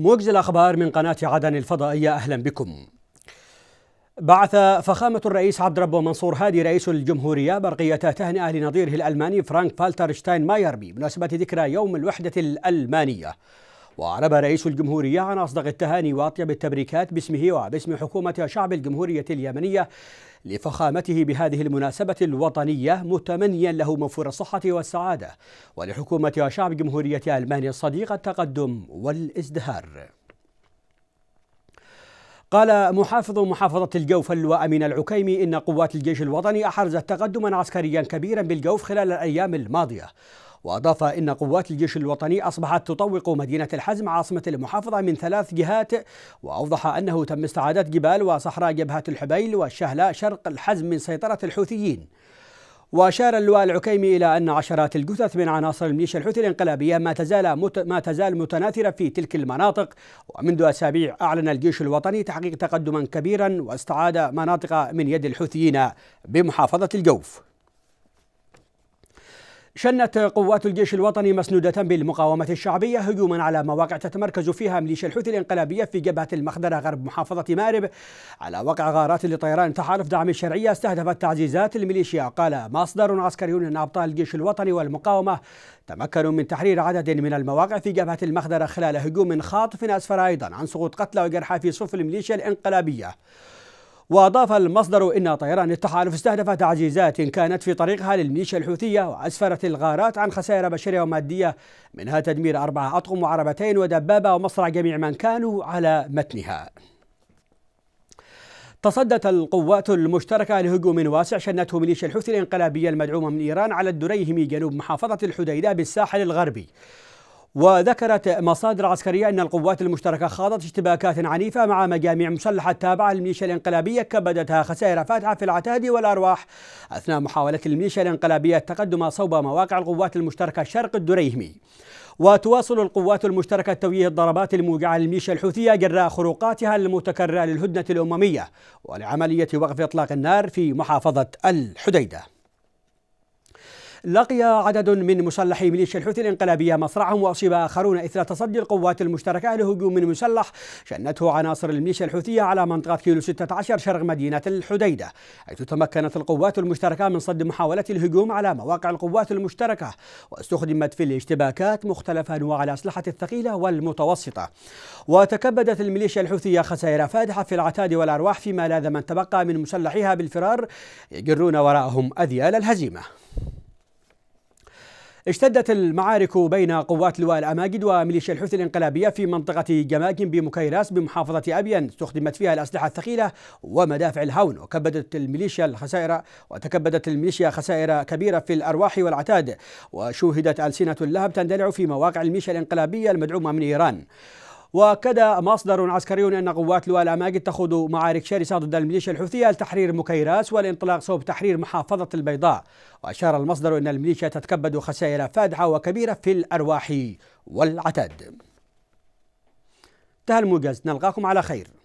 موجز الأخبار من قناة عدن الفضائية أهلا بكم بعث فخامة الرئيس عبد ربه منصور هادي رئيس الجمهورية برقية تهنئة لنظيره الألماني فرانك فالتر شتاين ماير بمناسبة ذكرى يوم الوحدة الألمانية وأعرب رئيس الجمهورية عن أصدق التهاني وأطيب التبريكات باسمه وباسم حكومة شعب الجمهورية اليمنية لفخامته بهذه المناسبة الوطنية متمنيا له موفور الصحة والسعادة ولحكومة وشعب جمهورية ألمانيا الصديق التقدم والازدهار قال محافظ محافظة الجوف اللواء أمين العكيمي إن قوات الجيش الوطني أحرزت تقدما عسكريا كبيرا بالجوف خلال الأيام الماضية وأضاف إن قوات الجيش الوطني أصبحت تطوق مدينة الحزم عاصمة المحافظة من ثلاث جهات وأوضح أنه تم استعادة جبال وصحراء جبهة الحبيل والشهلاء شرق الحزم من سيطرة الحوثيين وأشار اللواء العكيمي إلى أن عشرات الجثث من عناصر الميليشيا الحوثي الانقلابية ما تزال مت... ما تزال متناثرة في تلك المناطق ومنذ أسابيع أعلن الجيش الوطني تحقيق تقدما كبيرا واستعاد مناطق من يد الحوثيين بمحافظة الجوف شنت قوات الجيش الوطني مسنودة بالمقاومة الشعبية هجوما على مواقع تتمركز فيها ميليشيا الحوثي الانقلابية في جبهة المخدرة غرب محافظة مارب على وقع غارات لطيران تحالف دعم الشرعية استهدفت تعزيزات الميليشيا قال مصدر عسكري أن أبطال الجيش الوطني والمقاومة تمكنوا من تحرير عدد من المواقع في جبهة المخدرة خلال هجوم خاطف أسفر أيضا عن سقوط قتلى وجرحى في صف الميليشيا الانقلابية وأضاف المصدر إن طيران التحالف استهدف تعجيزات كانت في طريقها للميليشيا الحوثية وأسفرت الغارات عن خسائر بشرية ومادية منها تدمير أربعة أطقم وعربتين ودبابة ومصرع جميع من كانوا على متنها تصدت القوات المشتركة لهجوم واسع شنته ميليشيا الحوثي الانقلابية المدعومة من إيران على الدريهمي جنوب محافظة الحديدة بالساحل الغربي وذكرت مصادر عسكرية أن القوات المشتركة خاضت اشتباكات عنيفة مع مجاميع مسلحة تابعة للميليشيا الانقلابية كبدتها خسائر فاتحة في العتاد والأرواح أثناء محاولة الميليشيا الانقلابية التقدم صوب مواقع القوات المشتركة شرق الدريهمي وتواصل القوات المشتركة توجيه الضربات الموجعة للميليشيا الحوثية جراء خروقاتها المتكررة للهدنة الأممية ولعملية وقف إطلاق النار في محافظة الحديدة لقي عدد من مسلحي ميليشيا الحوثي الانقلابية مصرعهم وأصيب آخرون إثر تصدي القوات المشتركة لهجوم مسلح شنته عناصر الميليشيا الحوثية على منطقة كيلو 16 شرق مدينة الحديدة حيث تمكنت القوات المشتركة من صد محاولة الهجوم على مواقع القوات المشتركة واستخدمت في الاشتباكات مختلف أنواع الأسلحة الثقيلة والمتوسطة وتكبدت الميليشيا الحوثية خسائر فادحة في العتاد والأرواح فيما لاذ من تبقى من مسلحيها بالفرار يجرون وراءهم أذيال الهزيمة اشتدت المعارك بين قوات لواء الأماجد وميليشيا الحوثي الانقلابية في منطقة جماكن بمكيراس بمحافظة ابين استخدمت فيها الأسلحة الثقيلة ومدافع الهون وكبدت الميليشيا الخسائر وتكبدت الميليشيا خسائر كبيرة في الأرواح والعتاد وشوهدت ألسنة اللهب تندلع في مواقع الميليشيا الانقلابية المدعومة من إيران واكد مصدر عسكري أن قوات لواء الأماجد تخوض معارك شرسة ضد الميليشيا الحوثية لتحرير مكيراس والانطلاق صوب تحرير محافظة البيضاء وأشار المصدر أن الميليشيا تتكبد خسائر فادحة وكبيرة في الأرواح والعتاد انتهى الموجز نلقاكم على خير